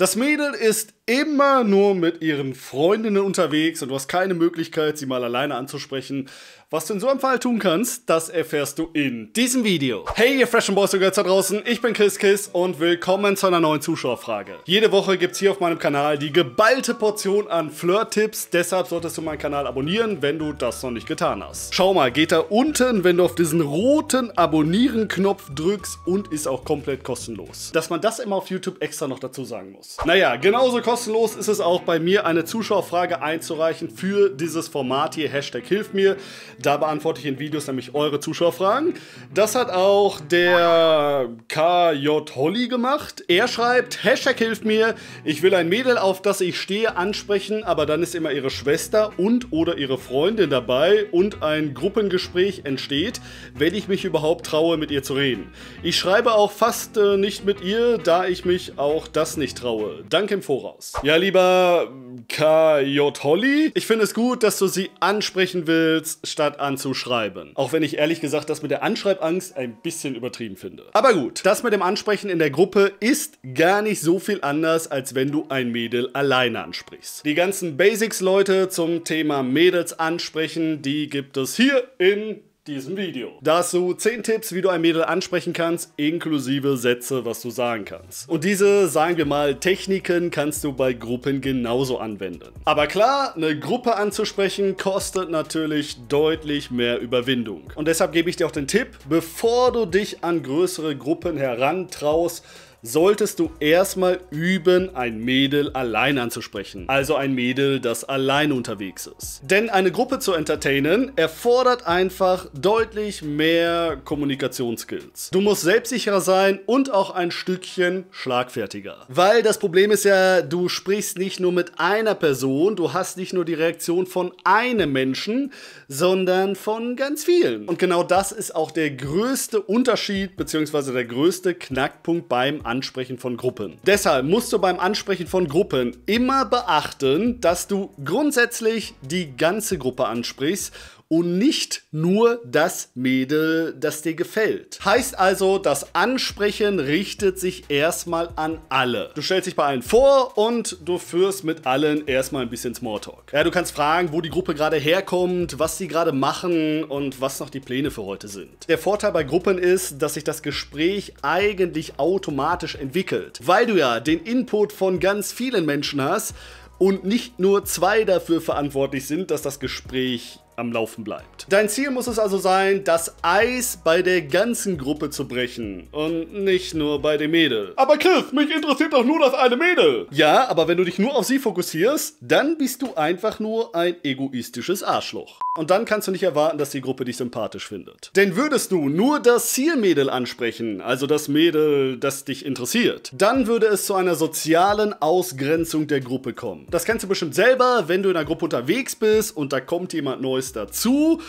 Das Mädel ist immer nur mit ihren Freundinnen unterwegs und du hast keine Möglichkeit, sie mal alleine anzusprechen. Was du in so einem Fall tun kannst, das erfährst du in diesem Video. Hey ihr freshen Boys und Girls da draußen, ich bin Chris Kiss und willkommen zu einer neuen Zuschauerfrage. Jede Woche gibt es hier auf meinem Kanal die geballte Portion an Flirt-Tipps, deshalb solltest du meinen Kanal abonnieren, wenn du das noch nicht getan hast. Schau mal, geht da unten, wenn du auf diesen roten Abonnieren-Knopf drückst und ist auch komplett kostenlos. Dass man das immer auf YouTube extra noch dazu sagen muss. Naja, genauso kostenlos ist es auch bei mir, eine Zuschauerfrage einzureichen für dieses Format hier, Hashtag Hilf mir. Da beantworte ich in Videos nämlich eure Zuschauerfragen. Das hat auch der KJ Holly gemacht. Er schreibt, Hashtag Hilf mir, ich will ein Mädel, auf das ich stehe, ansprechen, aber dann ist immer ihre Schwester und oder ihre Freundin dabei und ein Gruppengespräch entsteht, wenn ich mich überhaupt traue, mit ihr zu reden. Ich schreibe auch fast äh, nicht mit ihr, da ich mich auch das nicht traue. Blaue. Danke im Voraus. Ja, lieber KJ Holly, ich finde es gut, dass du sie ansprechen willst, statt anzuschreiben. Auch wenn ich ehrlich gesagt das mit der Anschreibangst ein bisschen übertrieben finde. Aber gut, das mit dem Ansprechen in der Gruppe ist gar nicht so viel anders, als wenn du ein Mädel alleine ansprichst. Die ganzen Basics-Leute zum Thema Mädels ansprechen, die gibt es hier in diesem Video. du 10 Tipps, wie du ein Mädel ansprechen kannst, inklusive Sätze, was du sagen kannst. Und diese, sagen wir mal, Techniken kannst du bei Gruppen genauso anwenden. Aber klar, eine Gruppe anzusprechen kostet natürlich deutlich mehr Überwindung. Und deshalb gebe ich dir auch den Tipp, bevor du dich an größere Gruppen herantraust, solltest du erstmal üben, ein Mädel allein anzusprechen. Also ein Mädel, das allein unterwegs ist. Denn eine Gruppe zu entertainen erfordert einfach deutlich mehr Kommunikationsskills. Du musst selbstsicherer sein und auch ein Stückchen schlagfertiger. Weil das Problem ist ja, du sprichst nicht nur mit einer Person, du hast nicht nur die Reaktion von einem Menschen, sondern von ganz vielen. Und genau das ist auch der größte Unterschied bzw. der größte Knackpunkt beim Ansprechen von Gruppen. Deshalb musst du beim Ansprechen von Gruppen immer beachten, dass du grundsätzlich die ganze Gruppe ansprichst und nicht nur das Mädel, das dir gefällt. Heißt also, das Ansprechen richtet sich erstmal an alle. Du stellst dich bei allen vor und du führst mit allen erstmal ein bisschen Smalltalk. Ja, du kannst fragen, wo die Gruppe gerade herkommt, was sie gerade machen und was noch die Pläne für heute sind. Der Vorteil bei Gruppen ist, dass sich das Gespräch eigentlich automatisch entwickelt, weil du ja den Input von ganz vielen Menschen hast und nicht nur zwei dafür verantwortlich sind, dass das Gespräch am Laufen bleibt. Dein Ziel muss es also sein, das Eis bei der ganzen Gruppe zu brechen und nicht nur bei dem Mädel. Aber Chris, mich interessiert doch nur das eine Mädel. Ja, aber wenn du dich nur auf sie fokussierst, dann bist du einfach nur ein egoistisches Arschloch. Und dann kannst du nicht erwarten, dass die Gruppe dich sympathisch findet. Denn würdest du nur das Zielmädel ansprechen, also das Mädel, das dich interessiert, dann würde es zu einer sozialen Ausgrenzung der Gruppe kommen. Das kennst du bestimmt selber, wenn du in einer Gruppe unterwegs bist und da kommt jemand Neues Business dazu.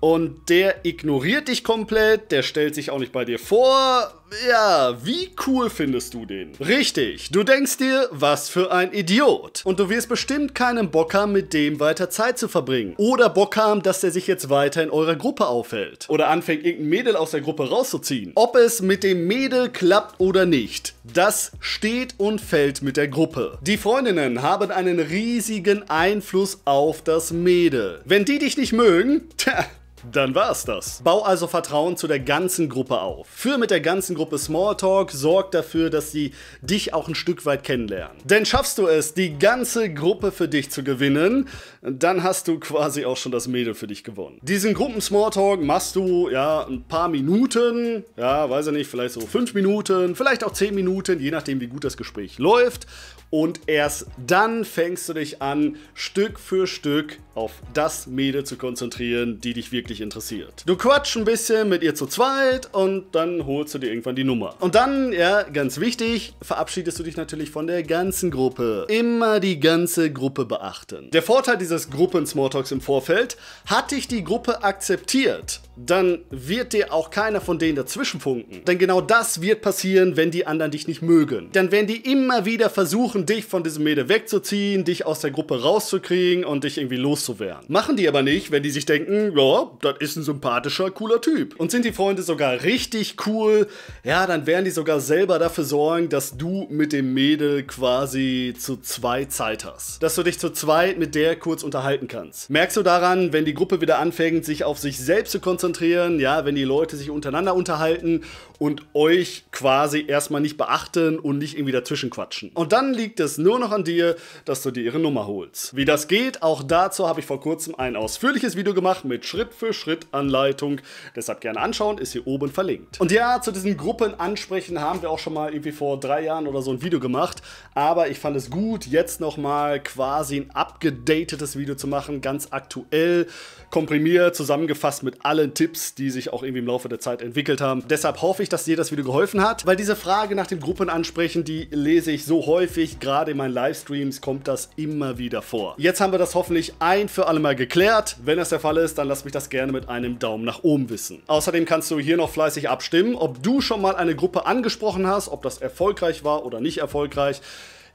Und der ignoriert dich komplett, der stellt sich auch nicht bei dir vor, ja, wie cool findest du den? Richtig, du denkst dir, was für ein Idiot. Und du wirst bestimmt keinen Bock haben, mit dem weiter Zeit zu verbringen. Oder Bock haben, dass der sich jetzt weiter in eurer Gruppe aufhält. Oder anfängt, irgendein Mädel aus der Gruppe rauszuziehen. Ob es mit dem Mädel klappt oder nicht, das steht und fällt mit der Gruppe. Die Freundinnen haben einen riesigen Einfluss auf das Mädel. Wenn die dich nicht mögen, tja, dann war es das. Bau also Vertrauen zu der ganzen Gruppe auf. Führ mit der ganzen Gruppe Smalltalk, sorg dafür, dass sie dich auch ein Stück weit kennenlernen. Denn schaffst du es, die ganze Gruppe für dich zu gewinnen, dann hast du quasi auch schon das Mädel für dich gewonnen. Diesen Gruppen Smalltalk machst du ja ein paar Minuten, ja, weiß ich nicht, vielleicht so fünf Minuten, vielleicht auch zehn Minuten, je nachdem, wie gut das Gespräch läuft. Und erst dann fängst du dich an, Stück für Stück auf das Mädel zu konzentrieren, die dich wirklich wirklich interessiert. Du quatsch ein bisschen mit ihr zu zweit und dann holst du dir irgendwann die Nummer. Und dann, ja, ganz wichtig, verabschiedest du dich natürlich von der ganzen Gruppe. Immer die ganze Gruppe beachten. Der Vorteil dieses Gruppen-Smalltalks im Vorfeld, hat dich die Gruppe akzeptiert, dann wird dir auch keiner von denen dazwischen funken. Denn genau das wird passieren, wenn die anderen dich nicht mögen. Dann werden die immer wieder versuchen, dich von diesem Mädel wegzuziehen, dich aus der Gruppe rauszukriegen und dich irgendwie loszuwerden. Machen die aber nicht, wenn die sich denken, ja, das ist ein sympathischer, cooler Typ. Und sind die Freunde sogar richtig cool, ja, dann werden die sogar selber dafür sorgen, dass du mit dem Mädel quasi zu zweit Zeit hast. Dass du dich zu zweit mit der kurz unterhalten kannst. Merkst du daran, wenn die Gruppe wieder anfängt, sich auf sich selbst zu konzentrieren, konzentrieren, ja, wenn die Leute sich untereinander unterhalten und euch quasi erstmal nicht beachten und nicht irgendwie dazwischen quatschen. Und dann liegt es nur noch an dir, dass du dir ihre Nummer holst. Wie das geht, auch dazu habe ich vor kurzem ein ausführliches Video gemacht mit Schritt-für-Schritt-Anleitung. Deshalb gerne anschauen, ist hier oben verlinkt. Und ja, zu diesen Gruppenansprechen haben wir auch schon mal irgendwie vor drei Jahren oder so ein Video gemacht. Aber ich fand es gut, jetzt nochmal quasi ein abgedatetes Video zu machen, ganz aktuell, komprimiert, zusammengefasst mit allen Tipps, die sich auch irgendwie im Laufe der Zeit entwickelt haben. Deshalb hoffe ich, dass dir das Video geholfen hat, weil diese Frage nach dem Gruppenansprechen, die lese ich so häufig, gerade in meinen Livestreams kommt das immer wieder vor. Jetzt haben wir das hoffentlich ein für alle Mal geklärt. Wenn das der Fall ist, dann lass mich das gerne mit einem Daumen nach oben wissen. Außerdem kannst du hier noch fleißig abstimmen, ob du schon mal eine Gruppe angesprochen hast, ob das erfolgreich war oder nicht erfolgreich.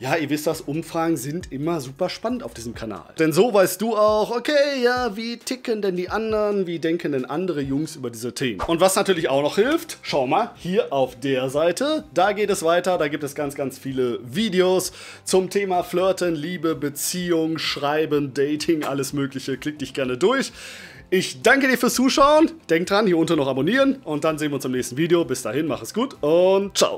Ja, ihr wisst das, Umfragen sind immer super spannend auf diesem Kanal. Denn so weißt du auch, okay, ja, wie ticken denn die anderen, wie denken denn andere Jungs über diese Themen? Und was natürlich auch noch hilft, schau mal, hier auf der Seite, da geht es weiter, da gibt es ganz, ganz viele Videos zum Thema Flirten, Liebe, Beziehung, Schreiben, Dating, alles mögliche. Klick dich gerne durch. Ich danke dir fürs Zuschauen. Denk dran, hier unten noch abonnieren und dann sehen wir uns im nächsten Video. Bis dahin, mach es gut und ciao.